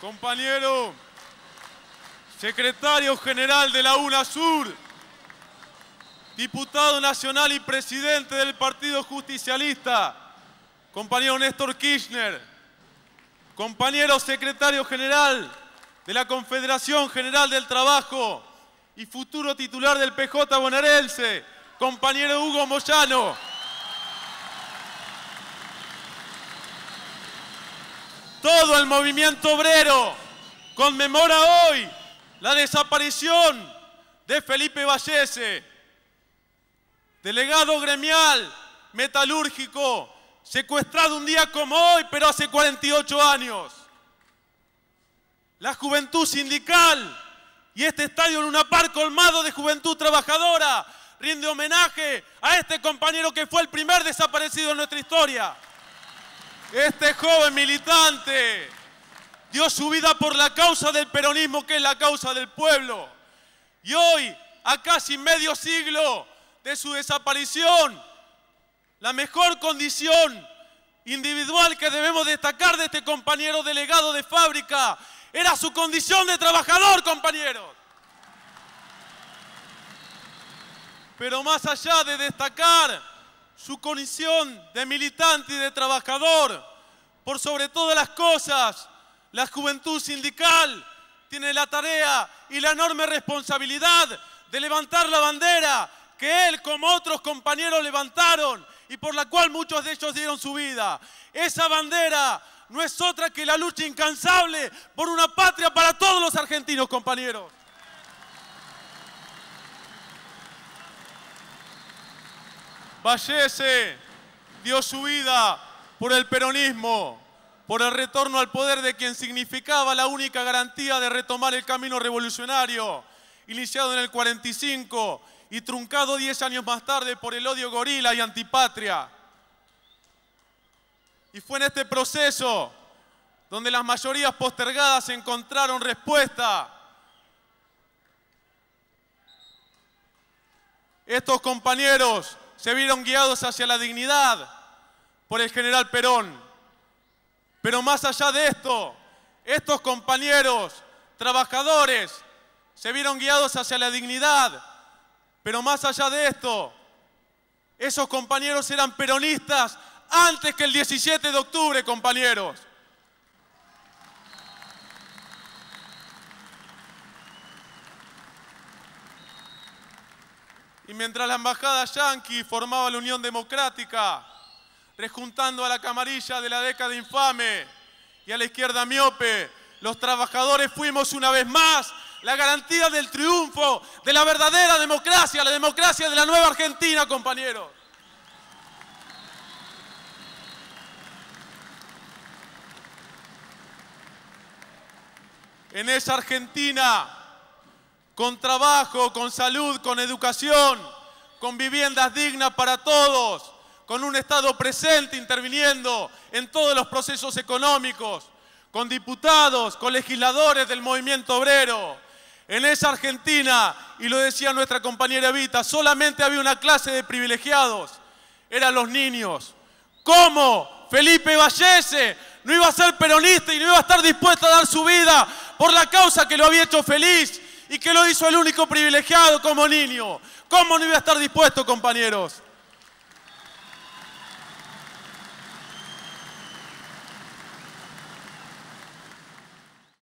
compañero, secretario general de la UNASUR, diputado nacional y presidente del Partido Justicialista, compañero Néstor Kirchner, compañero secretario general de la Confederación General del Trabajo y futuro titular del PJ bonaerense, compañero Hugo Moyano. todo el movimiento obrero conmemora hoy la desaparición de Felipe Vallese, delegado gremial metalúrgico, secuestrado un día como hoy, pero hace 48 años. La juventud sindical y este estadio en una Par colmado de juventud trabajadora rinde homenaje a este compañero que fue el primer desaparecido en nuestra historia. Este joven militante dio su vida por la causa del peronismo, que es la causa del pueblo. Y hoy, a casi medio siglo de su desaparición, la mejor condición individual que debemos destacar de este compañero delegado de fábrica era su condición de trabajador, compañero. Pero más allá de destacar su condición de militante y de trabajador. Por sobre todas las cosas, la juventud sindical tiene la tarea y la enorme responsabilidad de levantar la bandera que él como otros compañeros levantaron y por la cual muchos de ellos dieron su vida. Esa bandera no es otra que la lucha incansable por una patria para todos los argentinos, compañeros. Vallese dio su vida por el peronismo, por el retorno al poder de quien significaba la única garantía de retomar el camino revolucionario, iniciado en el 45 y truncado 10 años más tarde por el odio gorila y antipatria. Y fue en este proceso donde las mayorías postergadas encontraron respuesta. Estos compañeros se vieron guiados hacia la dignidad por el general Perón. Pero más allá de esto, estos compañeros, trabajadores, se vieron guiados hacia la dignidad. Pero más allá de esto, esos compañeros eran peronistas antes que el 17 de octubre, compañeros. Y mientras la embajada yanqui formaba la Unión Democrática, rejuntando a la camarilla de la década infame y a la izquierda miope, los trabajadores fuimos una vez más la garantía del triunfo de la verdadera democracia, la democracia de la nueva Argentina, compañeros. En esa Argentina con trabajo, con salud, con educación, con viviendas dignas para todos, con un Estado presente interviniendo en todos los procesos económicos, con diputados, con legisladores del movimiento obrero. En esa Argentina, y lo decía nuestra compañera Evita, solamente había una clase de privilegiados, eran los niños. ¿Cómo Felipe Vallese no iba a ser peronista y no iba a estar dispuesto a dar su vida por la causa que lo había hecho feliz y que lo hizo el único privilegiado como niño. ¿Cómo no iba a estar dispuesto, compañeros?